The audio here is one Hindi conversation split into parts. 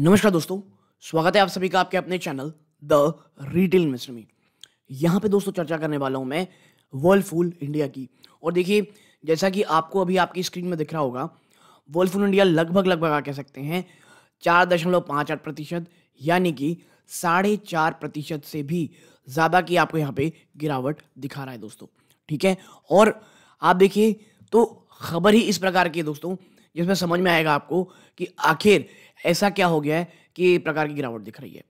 नमस्कार दोस्तों स्वागत है आप सभी का आपके अपने चैनल द रिटेल इन्वेस्टर में यहाँ पे दोस्तों चर्चा करने वाला हूँ मैं फूल इंडिया की और देखिए जैसा कि आपको अभी आपकी स्क्रीन में दिख रहा होगा फूल इंडिया लगभग लगभग आ कह सकते हैं चार दशमलव पाँच आठ प्रतिशत यानी कि साढ़े चार प्रतिशत से भी ज़्यादा की आपको यहाँ पे गिरावट दिखा रहा है दोस्तों ठीक है और आप देखिए तो खबर ही इस प्रकार की है दोस्तों जिसमें समझ में आएगा आपको कि आखिर ऐसा क्या हो गया है कि प्रकार की गिरावट दिख रही है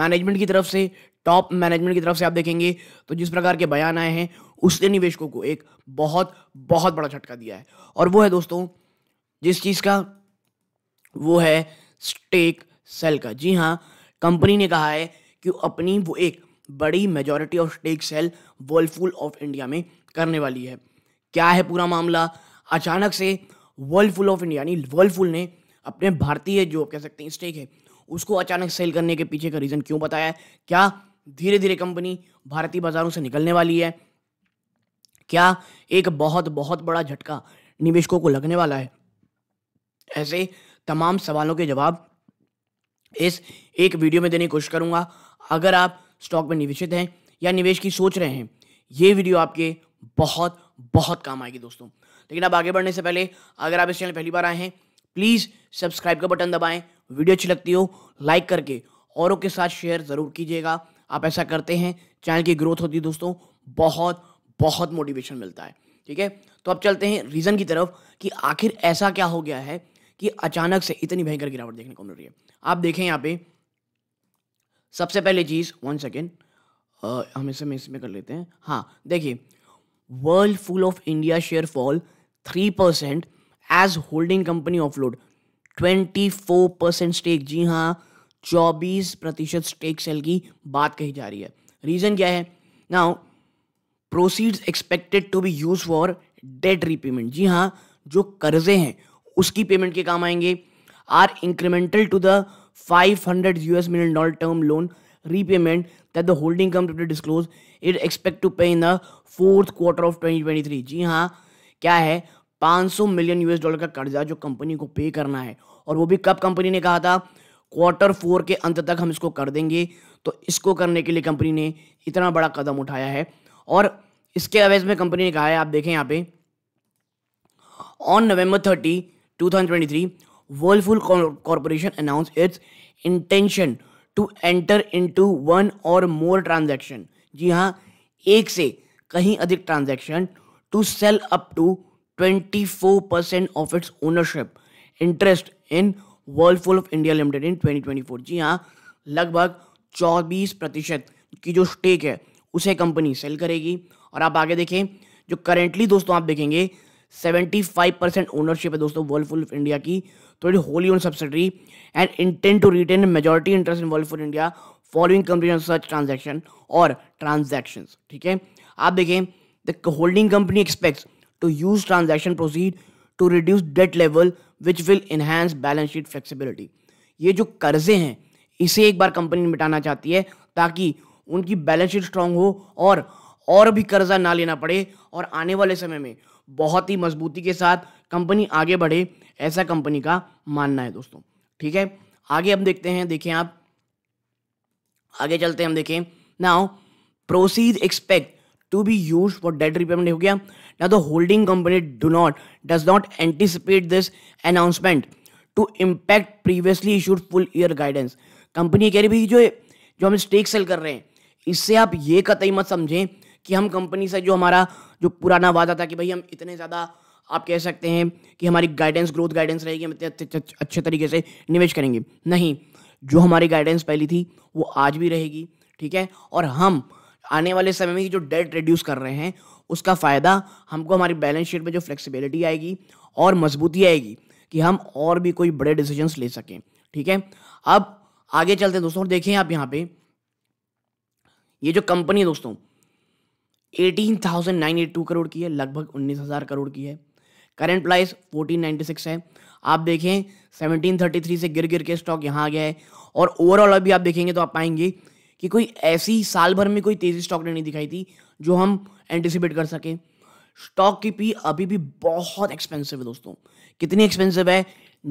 मैनेजमेंट की तरफ से टॉप मैनेजमेंट की तरफ से आप देखेंगे तो जिस प्रकार के बयान आए हैं उसने निवेशकों को एक बहुत बहुत बड़ा झटका दिया है और वो है दोस्तों जिस चीज़ का वो है स्टेक सेल का जी हाँ कंपनी ने कहा है कि अपनी वो एक बड़ी majority of stake sell Whirlpool of India में करने वाली है क्या है पूरा मामला अचानक से वर्लफुल ऑफ इंडिया यानी वर्लफुल ने अपने भारतीय जो कह सकते हैं स्टेक है उसको अचानक सेल करने के पीछे का रीज़न क्यों बताया है क्या धीरे धीरे कंपनी भारतीय बाज़ारों से निकलने वाली है क्या एक बहुत बहुत बड़ा झटका निवेशकों को लगने वाला है ऐसे तमाम सवालों के जवाब इस एक वीडियो में देने की कोशिश करूंगा अगर आप स्टॉक में निवेशित हैं या निवेश की सोच रहे हैं ये वीडियो आपके बहुत बहुत काम आएगी दोस्तों लेकिन अब आगे बढ़ने से पहले अगर आप इस चैनल पहली बार आए हैं प्लीज़ सब्सक्राइब का बटन दबाएं वीडियो अच्छी लगती हो लाइक करके औरों के साथ शेयर ज़रूर कीजिएगा आप ऐसा करते हैं चैनल की ग्रोथ होती है दोस्तों बहुत बहुत मोटिवेशन मिलता है ठीक है तो अब चलते हैं रीज़न की तरफ कि आखिर ऐसा क्या हो गया है कि अचानक से इतनी भयंकर गिरावट देखने को मिल रही है आप देखें यहाँ पे सबसे पहले चीज़ वन सेकेंड हम इसे में इसमें कर लेते हैं हाँ देखिए world of India fall three percent as holding company of load twenty four percent stake जी हाँ चौबीस प्रतिशत स्टेक सेल की बात कही जा रही है रीज़न क्या है now proceeds expected to be use for debt repayment जी हाँ जो कर्जे हैं उसकी पेमेंट के काम आएंगे or incremental to the five hundred US million dollar term loan repayment that the holding company disclose it expect to pay in the fourth quarter of 2023 जी हाँ क्या है 500 मिलियन यूएस डॉलर का कर्जा जो कंपनी को पे करना है और वो भी कब कंपनी ने कहा था क्वार्टर फोर के अंत तक हम इसको कर देंगे तो इसको करने के लिए कंपनी ने इतना बड़ा कदम उठाया है और इसके अवेज में कंपनी ने कहा है आप देखें यहाँ पे on November thirty two thousand twenty three Whirlpool corporation announce its intention to enter into one or more transaction जी हाँ एक से कहीं अधिक transaction to sell up to twenty four percent of its ownership interest in full of India limited in twenty twenty four जी हाँ लगभग चौबीस प्रतिशत की जो स्टेक है उसे कंपनी सेल करेगी और आप आगे देखें जो करेंटली दोस्तों आप देखेंगे सेवेंटी फाइव परसेंट ओनरशिप है दोस्तों वर्ल्ड फुल इंडिया की तो it wholly owned subsidiary and intent to retain majority interest in full India following company search transaction और ट्रांजेक्शन ठीक है आप देखें the holding company expect to use transaction proceed to reduce debt level which will enhance balance sheet flexibility ये जो कर्जे हैं इसे एक बार कंपनी मिटाना चाहती है ताकि उनकी बैलेंस शीट स्ट्रांग हो और और भी कर्जा ना लेना पड़े और आने वाले समय में बहुत ही मजबूती के साथ कंपनी आगे बढ़े ऐसा कंपनी का मानना है दोस्तों ठीक है आगे हम देखते हैं देखें आप आगे चलते हैं हम देखें now proceed expect to be use for debt repayment हो गया ना the holding company do not does not anticipate this announcement to impact previously issued full year guidance company कह रही भाई जो जो हम स्टेक सेल कर रहे हैं इससे आप ये कतई मत समझें कि हम कंपनी से जो हमारा जो पुराना वादा था कि भाई हम इतने ज़्यादा आप कह सकते हैं कि हमारी गाइडेंस ग्रोथ गाइडेंस रहेगी हम इतने अच्छे तरीके से निवेश करेंगे नहीं जो हमारी गाइडेंस पहली थी वो आज भी रहेगी ठीक है और हम आने वाले समय में जो डेट रिड्यूस कर रहे हैं उसका फ़ायदा हमको हमारी बैलेंस शीट में जो फ्लेक्सिबिलिटी आएगी और मजबूती आएगी कि हम और भी कोई बड़े डिसीजंस ले सकें ठीक है अब आगे चलते हैं दोस्तों और देखें आप यहाँ पे ये जो कंपनी है दोस्तों टू करोड़ की है लगभग 19,000 करोड़ की है करंट प्राइस 1496 है आप देखें 1733 से गिर गिर के स्टॉक यहाँ आ गया है और ओवरऑल अभी आप देखेंगे तो आप पाएंगे कि कोई ऐसी साल भर में कोई तेज़ी स्टॉक ने नहीं दिखाई थी जो हम एंटिसिपेट कर सकें स्टॉक की पी अभी भी बहुत एक्सपेंसिव है दोस्तों कितनी एक्सपेंसिव है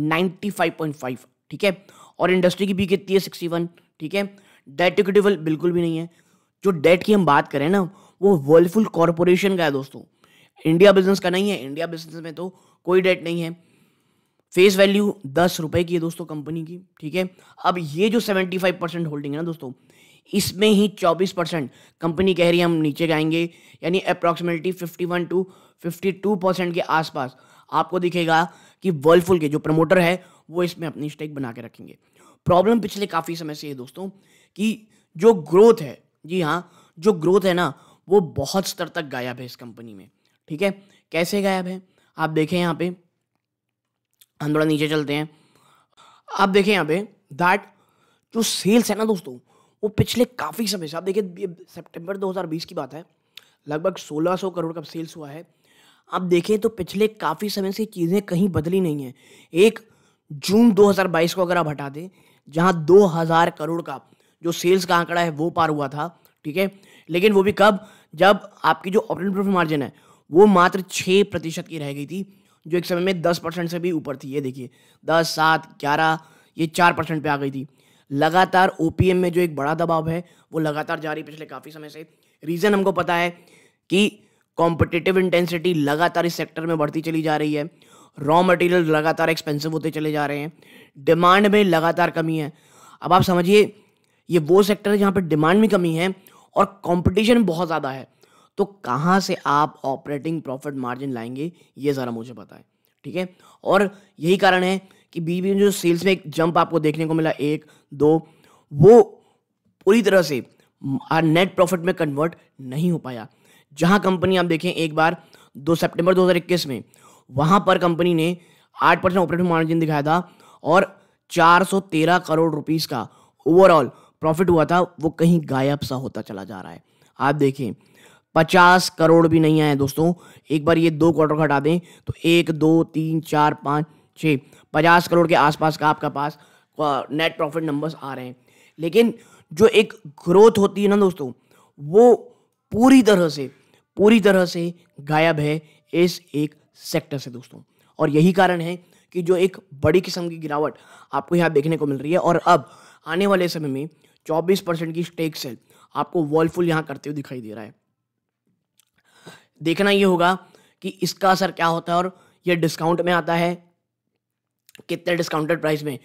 95.5 ठीक है और इंडस्ट्री की पी कितनी है 61 ठीक है डेट इक्विटी बिल्कुल भी नहीं है जो डेट की हम बात करें ना वो वर्लफुल कॉरपोरेशन का है दोस्तों इंडिया बिजनेस का नहीं है इंडिया बिजनेस में तो कोई डेट नहीं है फेस वैल्यू दस रुपए की है दोस्तों कंपनी की ठीक है अब ये जो सेवेंटी फाइव परसेंट होल्डिंग है ना दोस्तों इसमें ही चौबीस परसेंट कंपनी कह रही है हम नीचे जाएंगे यानी approximately fifty one to fifty two percent के आसपास आपको दिखेगा कि वर्लफुल के जो प्रमोटर है वो इसमें अपनी स्टेक बना के रखेंगे प्रॉब्लम पिछले काफ़ी समय से है दोस्तों कि जो ग्रोथ है जी हाँ जो ग्रोथ है ना वो बहुत स्तर तक गायब है इस कंपनी में ठीक है कैसे गायब है आप देखें यहाँ पे हम थोड़ा नीचे चलते हैं आप देखें यहाँ पे दैट जो सेल्स है ना दोस्तों वो पिछले काफ़ी समय से आप देखिए सितंबर 2020 की बात है लगभग 1600 करोड़ का सेल्स हुआ है आप देखें तो पिछले काफ़ी समय से चीज़ें कहीं बदली नहीं हैं एक जून 2022 को अगर आप हटा दें जहाँ 2000 करोड़ का जो सेल्स का आंकड़ा है वो पार हुआ था ठीक है लेकिन वो भी कब जब आपकी जो ऑपरेटिंग प्रॉफिट मार्जिन है वो मात्र छः प्रतिशत की रह गई थी जो एक समय में दस परसेंट से भी ऊपर थी ये देखिए दस सात ग्यारह ये चार परसेंट पर आ गई थी लगातार ओ में जो एक बड़ा दबाव है वो लगातार जारी पिछले काफ़ी समय से रीज़न हमको पता है कि कॉम्पिटिटिव इंटेंसिटी लगातार इस सेक्टर में बढ़ती चली जा रही है रॉ मटेरियल लगातार एक्सपेंसिव होते चले जा रहे हैं डिमांड में लगातार कमी है अब आप समझिए ये वो सेक्टर है जहाँ पर डिमांड में कमी है और कंपटीशन बहुत ज़्यादा है तो कहाँ से आप ऑपरेटिंग प्रॉफिट मार्जिन लाएंगे ये ज़रा मुझे बताएं ठीक है और यही कारण है कि बीच बीच में जो सेल्स में एक जंप आपको देखने को मिला एक दो वो पूरी तरह से नेट प्रॉफिट में कन्वर्ट नहीं हो पाया जहां कंपनी आप देखें एक बार दो सितंबर 2021 में वहां पर कंपनी ने 8 परसेंट ऑपरेटिंग मार्जिन दिखाया था और 413 करोड़ रुपीस का ओवरऑल प्रॉफिट हुआ था वो कहीं गायब सा होता चला जा रहा है आप देखें पचास करोड़ भी नहीं आए दोस्तों एक बार ये दो क्वार्टर हटा दें तो एक दो तीन चार पाँच छः पचास करोड़ के आसपास का आपका पास नेट प्रॉफिट नंबर्स आ रहे हैं लेकिन जो एक ग्रोथ होती है ना दोस्तों वो पूरी तरह से पूरी तरह से गायब है इस एक सेक्टर से दोस्तों और यही कारण है कि जो एक बड़ी किस्म की गिरावट आपको यहाँ देखने को मिल रही है और अब आने वाले समय में चौबीस परसेंट की स्टेक से आपको वॉलफुल यहाँ करते हुए दिखाई दे रहा है देखना ये होगा कि इसका असर क्या होता है और ये डिस्काउंट में आता है कितने डिस्काउंटेड प्राइस में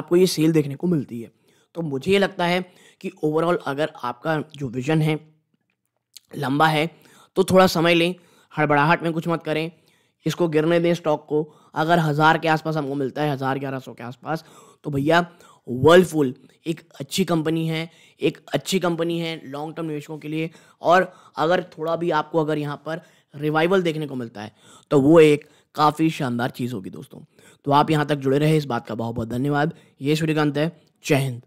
आपको ये सेल देखने को मिलती है तो मुझे ये लगता है कि ओवरऑल अगर आपका जो विज़न है लंबा है तो थोड़ा समय लें हड़बड़ाहट में कुछ मत करें इसको गिरने दें स्टॉक को अगर हज़ार के आसपास हमको मिलता है हज़ार ग्यारह सौ के आसपास तो भैया वर्लफुल एक अच्छी कंपनी है एक अच्छी कंपनी है लॉन्ग टर्म निवेशकों के लिए और अगर थोड़ा भी आपको अगर यहाँ पर रिवाइवल देखने को मिलता है तो वो एक काफ़ी शानदार चीज़ होगी दोस्तों तो आप यहाँ तक जुड़े रहे इस बात का बहुत बहुत धन्यवाद ये सूर्यकांत है जय हिंद